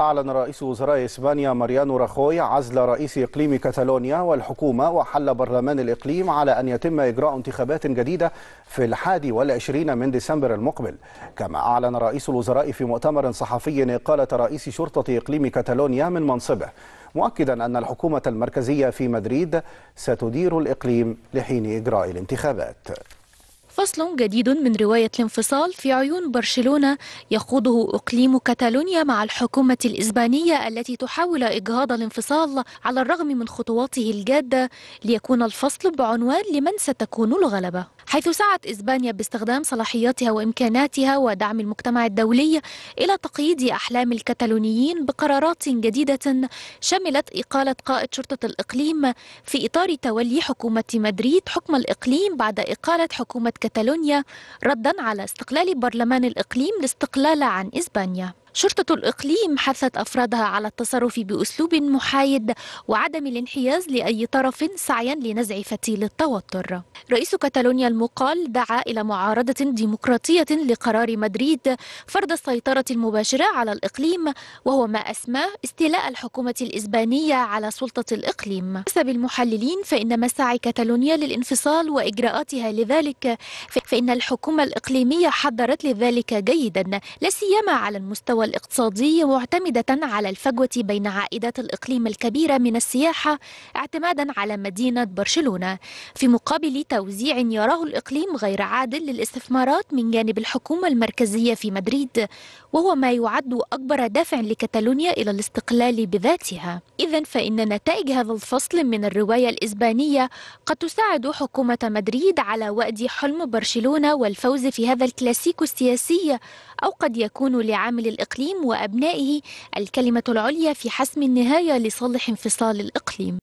أعلن رئيس وزراء إسبانيا ماريانو راخوي عزل رئيس إقليم كاتالونيا والحكومة وحل برلمان الإقليم على أن يتم إجراء انتخابات جديدة في الحادي والعشرين من ديسمبر المقبل كما أعلن رئيس الوزراء في مؤتمر صحفي إقالة رئيس شرطة إقليم كاتالونيا من منصبه مؤكدا أن الحكومة المركزية في مدريد ستدير الإقليم لحين إجراء الانتخابات فصل جديد من رواية الانفصال في عيون برشلونة يخوضه أقليم كاتالونيا مع الحكومة الإسبانية التي تحاول إجهاض الانفصال على الرغم من خطواته الجادة ليكون الفصل بعنوان لمن ستكون الغلبة حيث سعت إسبانيا باستخدام صلاحياتها وإمكاناتها ودعم المجتمع الدولي إلى تقييد أحلام الكتالونيين بقرارات جديدة شملت إقالة قائد شرطة الإقليم في إطار تولي حكومة مدريد حكم الإقليم بعد إقالة حكومة كتالونيا ردا على استقلال برلمان الإقليم الاستقلال عن إسبانيا شرطة الإقليم حثت أفرادها على التصرف بأسلوب محايد وعدم الانحياز لأي طرف سعيا لنزع فتيل التوتر رئيس كتالونيا المقال دعا إلى معارضة ديمقراطية لقرار مدريد فرض السيطرة المباشرة على الإقليم وهو ما أسماه استيلاء الحكومة الإسبانية على سلطة الإقليم بسبب المحللين فإن مساعي كتالونيا للانفصال وإجراءاتها لذلك فإن الحكومة الإقليمية حضرت لذلك جيدا لا سيما على المستوى الاقتصادي معتمدة على الفجوة بين عائدات الإقليم الكبيرة من السياحة اعتمادا على مدينة برشلونة في مقابل توزيع يراه الإقليم غير عادل للاستثمارات من جانب الحكومة المركزية في مدريد وهو ما يعد أكبر دافع لكتالونيا إلى الاستقلال بذاتها إذا فإن نتائج هذا الفصل من الرواية الإسبانية قد تساعد حكومة مدريد على وأد حلم برشلونة برشلونة والفوز في هذا الكلاسيكو السياسي أو قد يكون لعامل الإقليم وأبنائه الكلمة العليا في حسم النهاية لصالح انفصال الإقليم